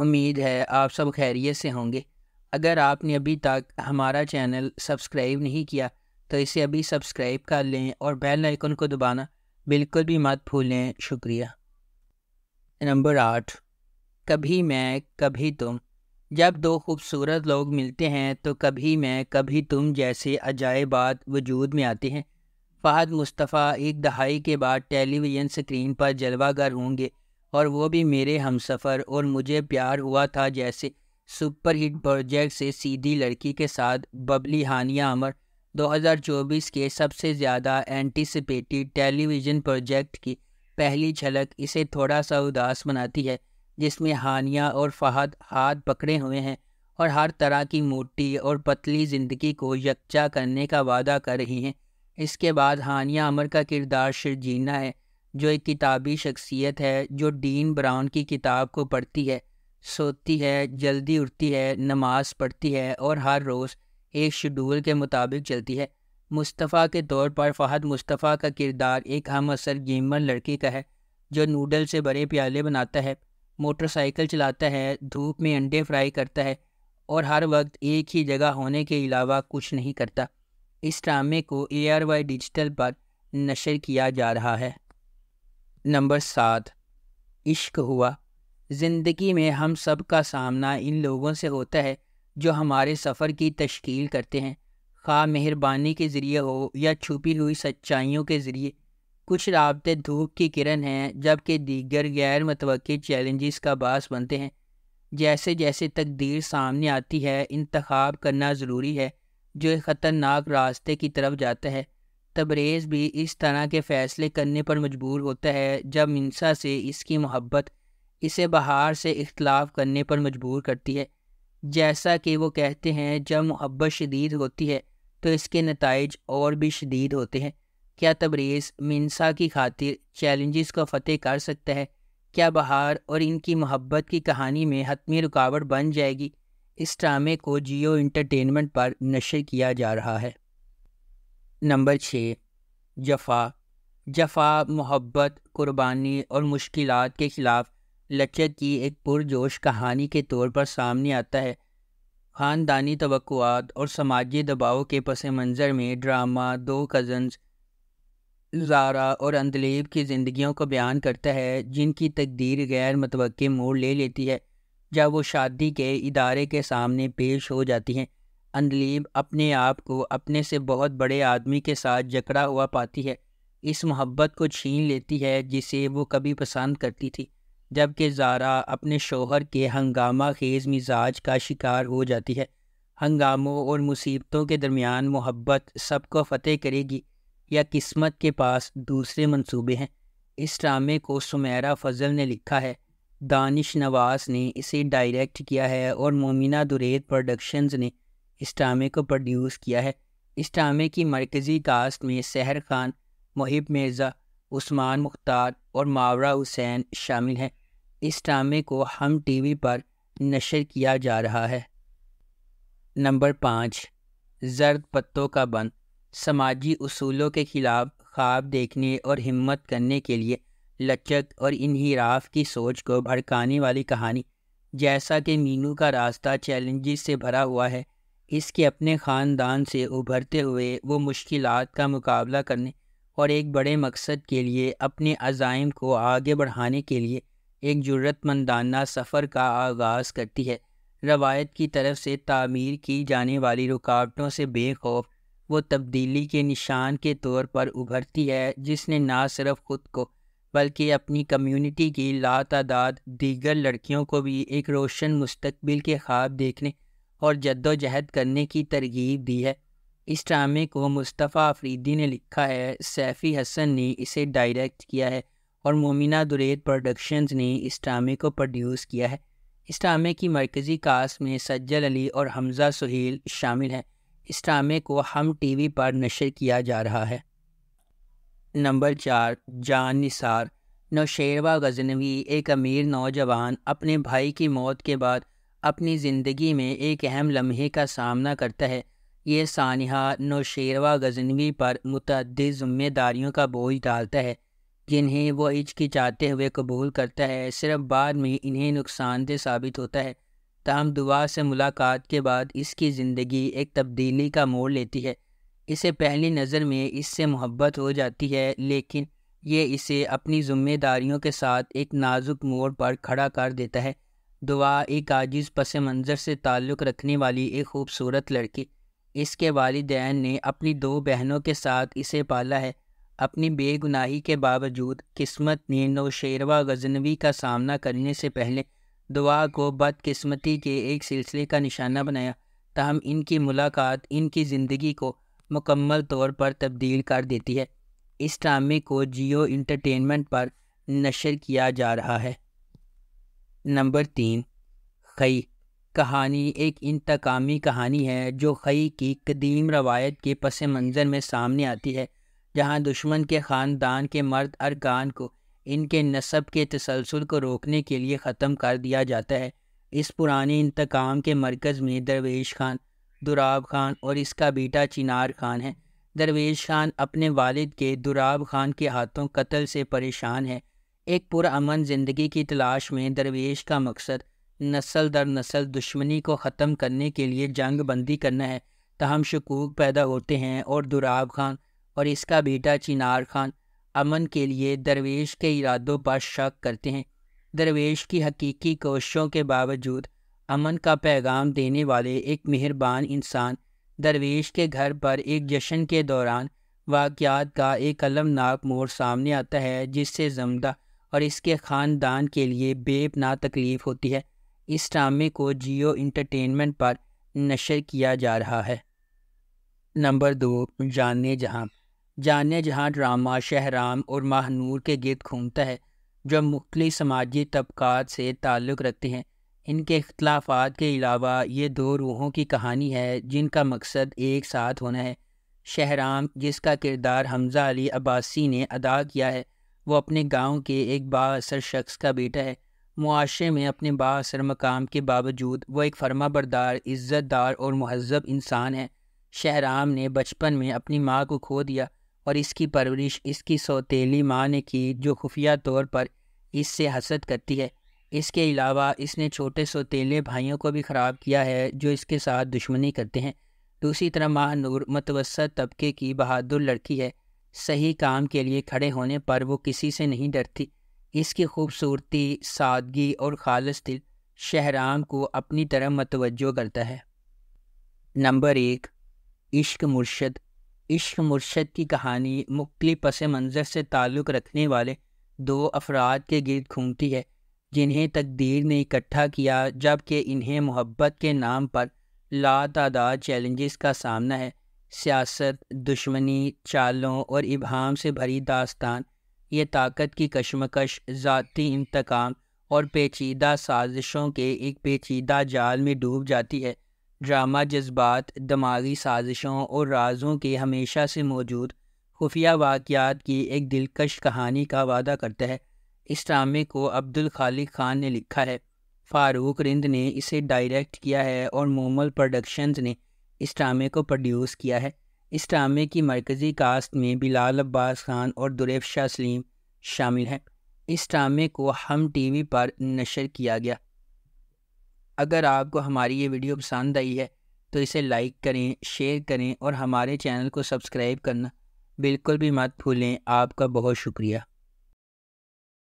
उम्मीद है आप सब खैरियत से होंगे अगर आपने अभी तक हमारा चैनल सब्सक्राइब नहीं किया तो इसे अभी सब्सक्राइब कर लें और बेल आइकन को दबाना बिल्कुल भी मत भूलें शुक्रिया नंबर आठ कभी मैं कभी तुम जब दो खूबसूरत लोग मिलते हैं तो कभी मैं कभी तुम जैसे अजायबात वजूद में आते हैं फ़हद मुस्तफ़ा एक दहाई के बाद टेलीविज़न स्क्रीन पर जलवागर होंगे और वो भी मेरे हम सफ़र और मुझे प्यार हुआ था जैसे सुपरहिट प्रोजेक्ट से सीधी लड़की के साथ बबली हानिया अमर 2024 के सबसे ज़्यादा एंटिसिपेटेड टेलीविज़न प्रोजेक्ट की पहली झलक इसे थोड़ा सा उदास बनाती है जिसमें हानिया और फहद हाथ पकड़े हुए हैं और हर तरह की मोटी और पतली ज़िंदगी को यकजा करने का वादा कर रही हैं इसके बाद हानिया अमर का किरदार शिरजीना है जो एक किताबी शख्सियत है जो डीन ब्राउन की किताब को पढ़ती है सोती है जल्दी उठती है नमाज पढ़ती है और हर रोज़ एक शेड्यूल के मुताबिक चलती है मुस्तफ़ा के तौर पर फ़हद मुस्तफ़ा का किरदार एक हम असर गेमर लड़के का है जो नूडल से बड़े प्याले बनाता है मोटरसाइकिल चलाता है धूप में अंडे फ्राई करता है और हर वक्त एक ही जगह होने के अलावा कुछ नहीं करता इस ड्रामे को ए आर वाई डिजिटल पर नशर किया जा रहा है नंबर सात इश्क हुआ ज़िंदगी में हम सब का सामना इन लोगों से होता है जो हमारे सफ़र की तश्कील करते हैं खा मेहरबानी के ज़रिए हो या छुपी हुई सच्चाइयों के ज़रिए कुछ रबते धूप की किरण हैं जबकि दीगर गैर मतव चैलेंजेस का बास बनते हैं जैसे जैसे तकदीर सामने आती है इंतखब करना ज़रूरी है जो एक ख़तरनाक रास्ते की तरफ जाता है तबरेज़ भी इस तरह के फ़ैसले करने पर मजबूर होता है जब मिनसा से इसकी मोहब्बत इसे बहार से इख्तलाफ करने पर मजबूर करती है जैसा कि वो कहते हैं जब मोहब्बत शदीद होती है तो इसके नतज और भी शदीद होते हैं क्या तबरेज़ मिनसा की खातिर चैलेंजेस को फ़तेह कर सकता है क्या बहार और इनकी मोहब्बत की कहानी में हतमी रुकावट बन जाएगी इस ड्रामे को जियो इंटरटेनमेंट पर नशर किया जा रहा है नंबर छः जफा जफा मोहब्बत कुर्बानी और मुश्किल के ख़िलाफ़ लचर की एक पुरजोश कहानी के तौर पर सामने आता है ख़ानदानी तवक़ात और समाजी दबाव के पस मंज़र में ड्रामा दो कज़न्स जारा और अंदलेब की ज़िंदगियों को बयान करता है जिनकी तकदीर गैर मतवक़ मोड़ ले लेती है जब वो शादी के इदारे के सामने पेश हो जाती हैं अनलीब अपने आप को अपने से बहुत बड़े आदमी के साथ जकड़ा हुआ पाती है इस मोहब्बत को छीन लेती है जिसे वो कभी पसंद करती थी जबकि जारा अपने शोहर के हंगामा खेज मिजाज का शिकार हो जाती है हंगामों और मुसीबतों के दरमियान मोहब्बत सबको फतेह करेगी या किस्मत के पास दूसरे मंसूबे हैं इस ड्रामे को सुमेरा फजल ने लिखा है दानिश नवाज ने इसे डायरेक्ट किया है और मोमिना दुरेद प्रोडक्शंस ने इस्टामे को प्रोड्यूस किया है इस्टामे की मरकज़ी कास्ट में सहर खान मुहिब मिर्ज़ा उस्मान मुख्तार और मावरा हुसैन शामिल हैं इस ड्रामे को हम टीवी पर नशर किया जा रहा है नंबर पाँच जर्द पत्तों का बंद समाजी असूलों के ख़िलाफ़ ख्वाब देखने और हिम्मत करने के लिए लचक और इनहराफ की सोच को भड़काने वाली कहानी जैसा कि मीनू का रास्ता चैलेंजेस से भरा हुआ है इसके अपने ख़ानदान से उभरते हुए वो मुश्किल का मुकाबला करने और एक बड़े मकसद के लिए अपने अज़ाइम को आगे बढ़ाने के लिए एक ज़रूरतमंदाना सफ़र का आगाज़ करती है रवायत की तरफ से तामीर की जाने वाली रुकावटों से बेखौफ वो तब्दीली के निशान के तौर पर उभरती है जिसने ना सिर्फ ख़ुद को बल्कि अपनी कम्युनिटी की लातादाद दीगर लड़कियों को भी एक रोशन मुस्तबिल के ख्वाब देखने और जद्दोजहद करने की तरगीब दी है इस ड्रामे को मुस्तफ़ा आफरीदी ने लिखा है सैफ़ी हसन ने इसे डायरेक्ट किया है और मोमिना दुरेद प्रोडक्शंस ने इस ड्रामे को प्रोड्यूस किया है इस ड्रामे की मरकज़ी कास्ट में सज्जल अली और हमज़ा सुहेल शामिल हैं इस ड्रामे को हम टीवी पर नशर किया जा रहा है नंबर चार जान निसार नौशेरवा गजनवी एक अमीर नौजवान अपने भाई की मौत के बाद अपनी ज़िंदगी में एक अहम लम्हे का सामना करता है ये सानहा नौशेरवा गजनवी पर मुतद ज़िम्मेदारियों का बोझ डालता है जिन्हें वो हिचकिचाते हुए कबूल करता है सिर्फ बाद में इन्हें नुकसानदेह साबित होता है ताहम दुआ से मुलाकात के बाद इसकी ज़िंदगी एक तब्दीली का मोड़ लेती है इसे पहली नज़र में इससे मोहब्बत हो जाती है लेकिन ये इसे अपनी ज़िम्मेदारियों के साथ एक नाजुक मोड़ पर खड़ा कर देता है दुआ एक आजिज़ पस मंज़र से ताल्लुक़ रखने वाली एक खूबसूरत लड़की इसके वालदान ने अपनी दो बहनों के साथ इसे पाला है अपनी बेगुनाही के बावजूद किस्मत ने नौशेरवा गजनवी का सामना करने से पहले दुआ को बदकिस्मती के एक सिलसिले का निशाना बनाया तहम इनकी मुलाकात इनकी ज़िंदगी को मुकम्मल तौर पर तब्दील कर देती है इस ड्रामे को जियो इंटरटेनमेंट पर नशर किया जा रहा है नंबर तीन खई कहानी एक इंतकामी कहानी है जो खई की कदीम रवायत के पस मंज़र में सामने आती है जहाँ दुश्मन के ख़ानदान के मर्द अरकान को इनके नस्ब के तसलसल को रोकने के लिए ख़त्म कर दिया जाता है इस पुराने इंतकाम के मरकज़ में दरवेश खान दुराब खान और इसका बेटा चिनार खान है दरवेश खान अपने वालिद के दुराब खान के हाथों कत्ल से परेशान है एक पुरान ज़िंदगी की तलाश में दरवेश का मकसद नस्ल दर नस्ल दुश्मनी को ख़त्म करने के लिए जंग बंदी करना है तहम शकूक पैदा होते हैं और दुराब खान और इसका बेटा चिनार खान अमन के लिए दरवेश के इरादों पर शक करते हैं दरवेश की हकीकी कोशिशों के बावजूद अमन का पैगाम देने वाले एक मेहरबान इंसान दरवेश के घर पर एक जश्न के दौरान वाक़ात का एक अलमनाक मोड़ सामने आता है जिससे जमदा और इसके ख़ानदान के लिए बेपना तकलीफ़ होती है इस ड्रामे को जियो इंटरटेनमेंट पर नशर किया जा रहा है नंबर दो जाने जहाँ जाने जहाँ ड्रामा शहराम और महानूर के गिरद घूमता है जो मुख्तलि समाजी तबक़ात से ताल्लुक़ रखते हैं इनके अख्तलाफात के अलावा ये दो रूहों की कहानी है जिनका मकसद एक साथ होना है शहराम जिसका किरदार हमजा अली अब्बासी ने अदा किया है वो अपने गांव के एक बासर शख्स का बेटा है मुआशे में अपने बासर मकाम के बावजूद वो एक फर्मा बरदार इज़्ज़तदार और महजब इंसान है शहराम ने बचपन में अपनी माँ को खो दिया और इसकी परवरिश इसकी सौतीली माँ ने की जो खुफिया तौर पर इससे हसद करती है इसके अलावा इसने छोटे सौतीले भाइयों को भी ख़राब किया है जो इसके साथ दुश्मनी करते हैं दूसरी तरह माह नूर मतवसत तबके की बहादुर लड़की है सही काम के लिए खड़े होने पर वो किसी से नहीं डरती इसकी खूबसूरती सादगी और खालस दिल शहराम को अपनी तरह मतवजो करता है नंबर एक इश्क मुर्शद इश्क मुर्शद की कहानी मुख्तल पस मंज़र से ताल्लुक़ रखने वाले दो अफराद के गिरद घूमती है जिन्हें तकदीर ने इकट्ठा किया जबकि इन्हें मोहब्बत के नाम पर लातादाद चैलेंजेस का सामना है सियासत दुश्मनी चालों और इबहाम से भरी दास्तान ये ताकत की कशमकश ज़ाती इंतकाम और पेचीदा साजिशों के एक पेचीदा जाल में डूब जाती है ड्रामा जज्बात दिमागी साजिशों और राजों के हमेशा से मौजूद खुफिया वाक़ात की एक दिलकश कहानी का वादा करता है इस ड्रामे को अब्दुल खालिक ख़ान ने लिखा है फ़ारूक रिंद ने इसे डायरेक्ट किया है और मोमल प्रोडक्शंस ने इस ड्रामे को प्रोड्यूस किया है इस ड्रामे की मरकज़ी कास्ट में बिलाल अब्बास खान और दुरेफ शाह सलीम शामिल हैं इस ड्रामे को हम टीवी पर नशर किया गया अगर आपको हमारी ये वीडियो पसंद आई है तो इसे लाइक करें शेयर करें और हमारे चैनल को सब्सक्राइब करना बिल्कुल भी मत भूलें आपका बहुत शुक्रिया